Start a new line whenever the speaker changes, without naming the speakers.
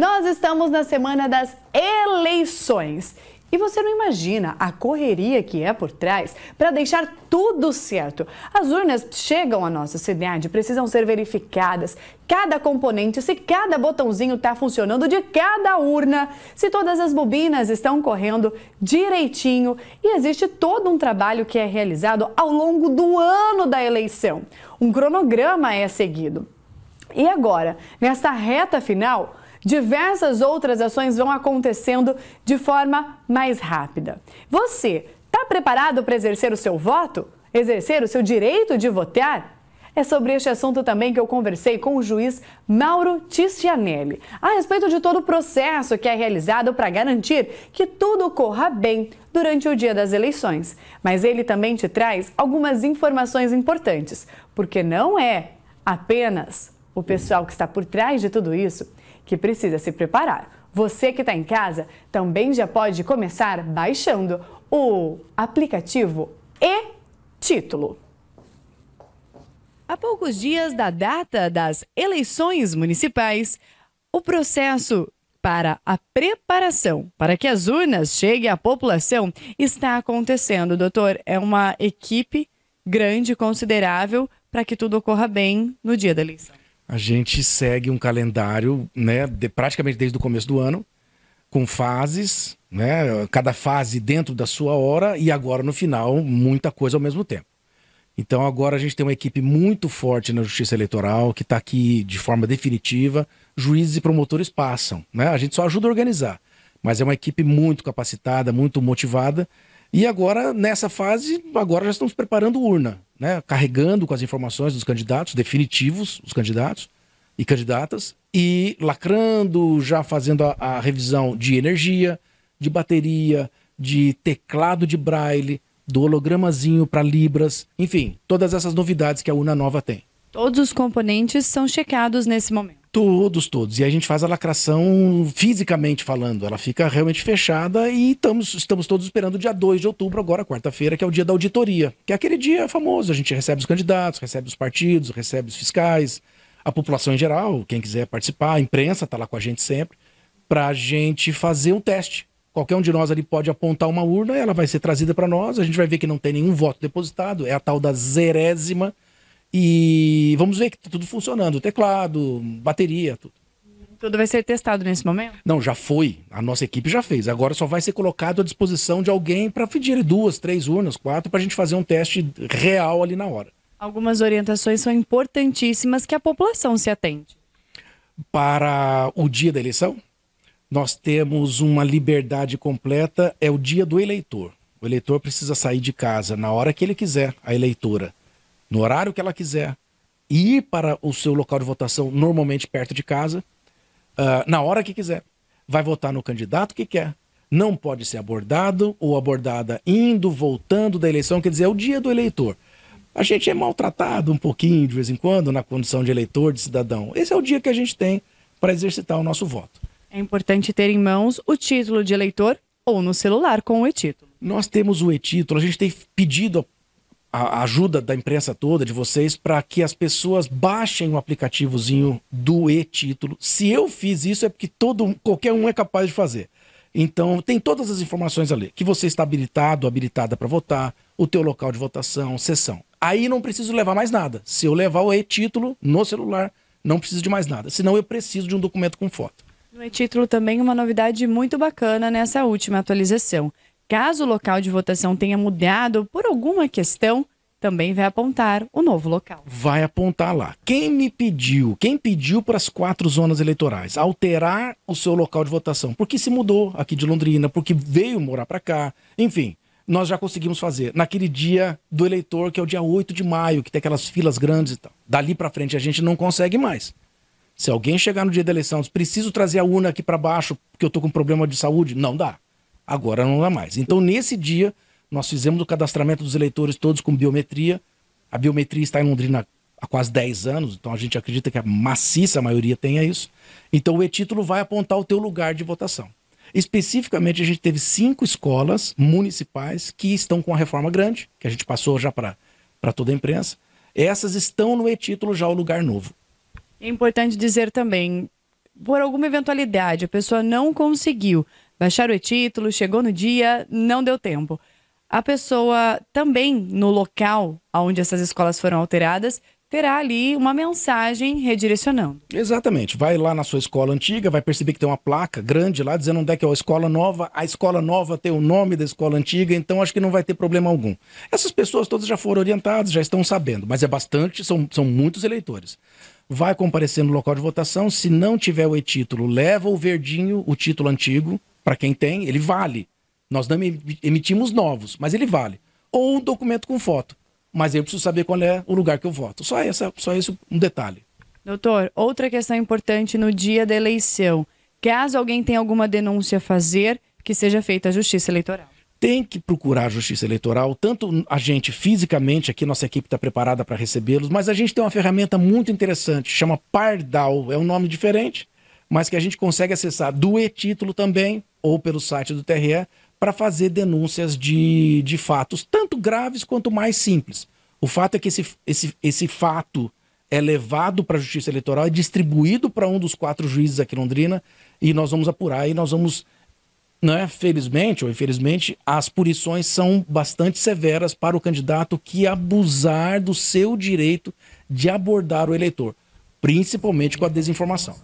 Nós estamos na semana das eleições. E você não imagina a correria que é por trás para deixar tudo certo. As urnas chegam à nossa cidade, precisam ser verificadas. Cada componente, se cada botãozinho está funcionando de cada urna, se todas as bobinas estão correndo direitinho. E existe todo um trabalho que é realizado ao longo do ano da eleição. Um cronograma é seguido. E agora, nesta reta final, diversas outras ações vão acontecendo de forma mais rápida. Você está preparado para exercer o seu voto? Exercer o seu direito de votar? É sobre este assunto também que eu conversei com o juiz Mauro Tistianelli, a respeito de todo o processo que é realizado para garantir que tudo corra bem durante o dia das eleições. Mas ele também te traz algumas informações importantes, porque não é apenas o pessoal que está por trás de tudo isso que precisa se preparar. Você que está em casa também já pode começar baixando o aplicativo e-Título. Há poucos dias da data das eleições municipais, o processo para a preparação para que as urnas cheguem à população está acontecendo, doutor. É uma equipe grande, considerável, para que tudo ocorra bem no dia da eleição
a gente segue um calendário, né, de, praticamente desde o começo do ano, com fases, né, cada fase dentro da sua hora e agora no final muita coisa ao mesmo tempo. Então agora a gente tem uma equipe muito forte na Justiça Eleitoral que está aqui de forma definitiva. Juízes e promotores passam, né? A gente só ajuda a organizar, mas é uma equipe muito capacitada, muito motivada e agora, nessa fase, agora já estamos preparando urna, né? carregando com as informações dos candidatos, definitivos, os candidatos e candidatas, e lacrando, já fazendo a, a revisão de energia, de bateria, de teclado de braille, do hologramazinho para Libras, enfim, todas essas novidades que a urna nova tem.
Todos os componentes são checados nesse momento.
Todos, todos. E a gente faz a lacração fisicamente falando. Ela fica realmente fechada e estamos, estamos todos esperando o dia 2 de outubro, agora, quarta-feira, que é o dia da auditoria. Que é aquele dia famoso. A gente recebe os candidatos, recebe os partidos, recebe os fiscais, a população em geral, quem quiser participar, a imprensa está lá com a gente sempre, para a gente fazer um teste. Qualquer um de nós ali pode apontar uma urna, ela vai ser trazida para nós, a gente vai ver que não tem nenhum voto depositado, é a tal da zerésima e vamos ver que tá tudo funcionando, teclado, bateria, tudo.
Tudo vai ser testado nesse momento?
Não, já foi. A nossa equipe já fez. Agora só vai ser colocado à disposição de alguém para pedir duas, três urnas, quatro, para a gente fazer um teste real ali na hora.
Algumas orientações são importantíssimas que a população se atende.
Para o dia da eleição, nós temos uma liberdade completa, é o dia do eleitor. O eleitor precisa sair de casa na hora que ele quiser, a eleitora no horário que ela quiser, ir para o seu local de votação, normalmente perto de casa, uh, na hora que quiser. Vai votar no candidato que quer. Não pode ser abordado ou abordada indo, voltando da eleição, quer dizer, é o dia do eleitor. A gente é maltratado um pouquinho, de vez em quando, na condição de eleitor, de cidadão. Esse é o dia que a gente tem para exercitar o nosso voto.
É importante ter em mãos o título de eleitor ou no celular com o e-título. Nós temos o e-título, a gente tem
pedido a ajuda da imprensa toda, de vocês, para que as pessoas baixem o aplicativozinho do e-título. Se eu fiz isso, é porque todo, qualquer um é capaz de fazer. Então, tem todas as informações ali. Que você está habilitado, habilitada para votar, o teu local de votação, sessão. Aí não preciso levar mais nada. Se eu levar o e-título no celular, não preciso de mais nada. Senão eu preciso de um documento com foto.
No e-título também uma novidade muito bacana nessa última atualização. Caso o local de votação tenha mudado por alguma questão, também vai apontar o novo local.
Vai apontar lá. Quem me pediu, quem pediu para as quatro zonas eleitorais alterar o seu local de votação? Porque se mudou aqui de Londrina, porque veio morar para cá, enfim. Nós já conseguimos fazer naquele dia do eleitor, que é o dia 8 de maio, que tem aquelas filas grandes e tal. Dali para frente a gente não consegue mais. Se alguém chegar no dia da eleição, preciso trazer a urna aqui para baixo porque eu tô com problema de saúde, não dá. Agora não dá mais. Então, nesse dia, nós fizemos o cadastramento dos eleitores todos com biometria. A biometria está em Londrina há quase 10 anos, então a gente acredita que a maciça maioria tenha isso. Então, o e-título vai apontar o teu lugar de votação. Especificamente, a gente teve cinco escolas municipais que estão com a reforma grande, que a gente passou já para toda a imprensa. Essas estão no
e-título já o lugar novo. É importante dizer também, por alguma eventualidade, a pessoa não conseguiu, baixaram o título, chegou no dia, não deu tempo. A pessoa também, no local onde essas escolas foram alteradas, terá ali uma mensagem redirecionando.
Exatamente. Vai lá na sua escola antiga, vai perceber que tem uma placa grande lá dizendo onde é que é a escola nova. A escola nova tem o nome da escola antiga, então acho que não vai ter problema algum. Essas pessoas todas já foram orientadas, já estão sabendo, mas é bastante, são, são muitos eleitores. Vai comparecer no local de votação, se não tiver o e-título, leva o verdinho, o título antigo, para quem tem, ele vale. Nós não emitimos novos, mas ele vale. Ou um documento com foto. Mas eu preciso saber qual é o lugar que eu voto. Só, essa, só esse um detalhe.
Doutor, outra questão importante no dia da eleição. Caso alguém tenha alguma denúncia a fazer, que seja feita a Justiça Eleitoral.
Tem que procurar a Justiça Eleitoral, tanto a gente fisicamente, aqui nossa equipe está preparada para recebê-los, mas a gente tem uma ferramenta muito interessante, chama Pardal, é um nome diferente, mas que a gente consegue acessar do e-título também, ou pelo site do TRE para fazer denúncias de, de fatos, tanto graves quanto mais simples. O fato é que esse, esse, esse fato é levado para a Justiça Eleitoral, é distribuído para um dos quatro juízes aqui em Londrina e nós vamos apurar e nós vamos. Né, felizmente ou infelizmente, as punições são bastante severas para o candidato que abusar do seu direito de abordar o eleitor, principalmente com a desinformação.